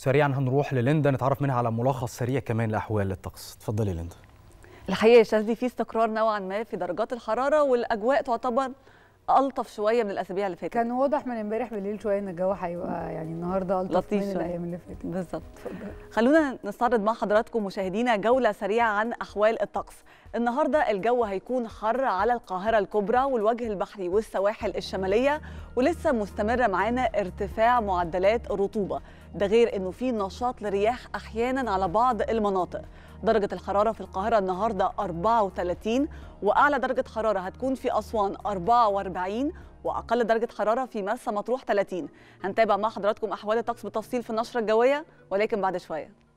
سريعا هنروح لليندا نتعرف منها على ملخص سريع كمان لاحوال الطقس اتفضلي ليندا الحقيقه يا شاذلي في استقرار نوعا ما في درجات الحراره والاجواء تعتبر الطف شويه من الاسابيع اللي فاتت كان واضح من امبارح بالليل شويه ان الجو هيبقى يعني النهارده الطف لطيف من الايام اللي فاتت بالظبط خلونا نستعرض مع حضراتكم مشاهدينا جوله سريعه عن احوال الطقس النهارده الجو هيكون حر على القاهره الكبرى والوجه البحري والسواحل الشماليه ولسه مستمره معانا ارتفاع معدلات الرطوبه ده غير انه في نشاط لرياح احيانا على بعض المناطق درجة الحرارة في القاهرة النهاردة 34 وأعلى درجة حرارة هتكون في أسوان 44 وأقل درجة حرارة في مرسى مطروح 30 هنتابع مع حضراتكم أحوال الطقس بالتفصيل في النشرة الجوية ولكن بعد شوية